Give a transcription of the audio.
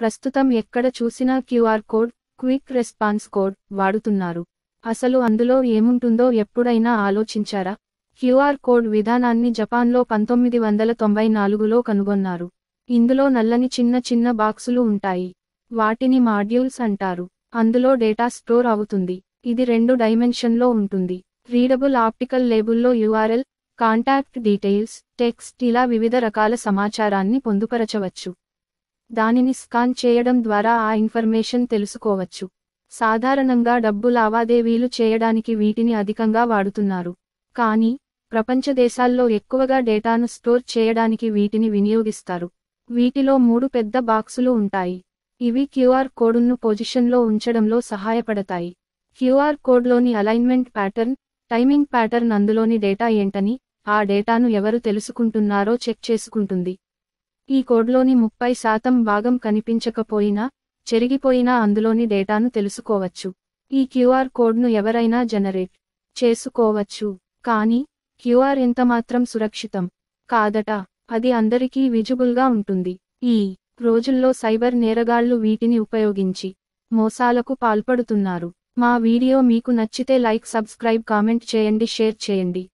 ప్రస్తుతం ఎక్కడ చూసినా QR code quick response code వాడుతున్నారు అసలు అందులో ఏముంటుందో ఎప్పుడైనా ఆలోచించారా క్యూఆర్ కోడ్ విధానాన్ని జపాన్లో పంతొమ్మిది వందల తొంభై నాలుగులో కనుగొన్నారు ఇందులో నల్లని చిన్న చిన్న బాక్సులు ఉంటాయి వాటిని మాడ్యూల్స్ అంటారు అందులో డేటా స్టోర్ అవుతుంది ఇది రెండు డైమెన్షన్లో ఉంటుంది రీడబుల్ ఆప్టికల్ లేబుల్లో యూఆర్ఎల్ కాంటాక్ట్ డీటెయిల్స్ టెక్స్ట్ ఇలా వివిధ రకాల సమాచారాన్ని పొందుపరచవచ్చు దానిని స్కాన్ చేయడం ద్వారా ఆ ఇన్ఫర్మేషన్ తెలుసుకోవచ్చు సాధారణంగా డబ్బు లావాదేవీలు చేయడానికి వీటిని అధికంగా వాడుతున్నారు కానీ ప్రపంచ దేశాల్లో ఎక్కువగా డేటాను స్టోర్ చేయడానికి వీటిని వినియోగిస్తారు వీటిలో మూడు పెద్ద బాక్సులు ఉంటాయి ఇవి క్యూఆర్ కోడ్ను పొజిషన్లో ఉంచడంలో సహాయపడతాయి క్యూఆర్ కోడ్లోని అలైన్మెంట్ ప్యాటర్న్ టైమింగ్ ప్యాటర్న్ అందులోని డేటా ఏంటని ఆ డేటాను ఎవరు తెలుసుకుంటున్నారో చెక్ చేసుకుంటుంది ఈ కోడ్లోని ముప్పై శాతం భాగం కనిపించకపోయినా చెరిగిపోయినా అందులోని డేటాను తెలుసుకోవచ్చు ఈ క్యూఆర్ కోడ్ను ఎవరైనా జనరేట్ చేసుకోవచ్చు కానీ క్యూఆర్ ఎంతమాత్రం సురక్షితం కాదట అది అందరికీ విజిబుల్గా ఉంటుంది ఈ రోజుల్లో సైబర్ నేరగాళ్లు వీటిని ఉపయోగించి మోసాలకు పాల్పడుతున్నారు మా వీడియో మీకు నచ్చితే లైక్ సబ్స్క్రైబ్ కామెంట్ చేయండి షేర్ చేయండి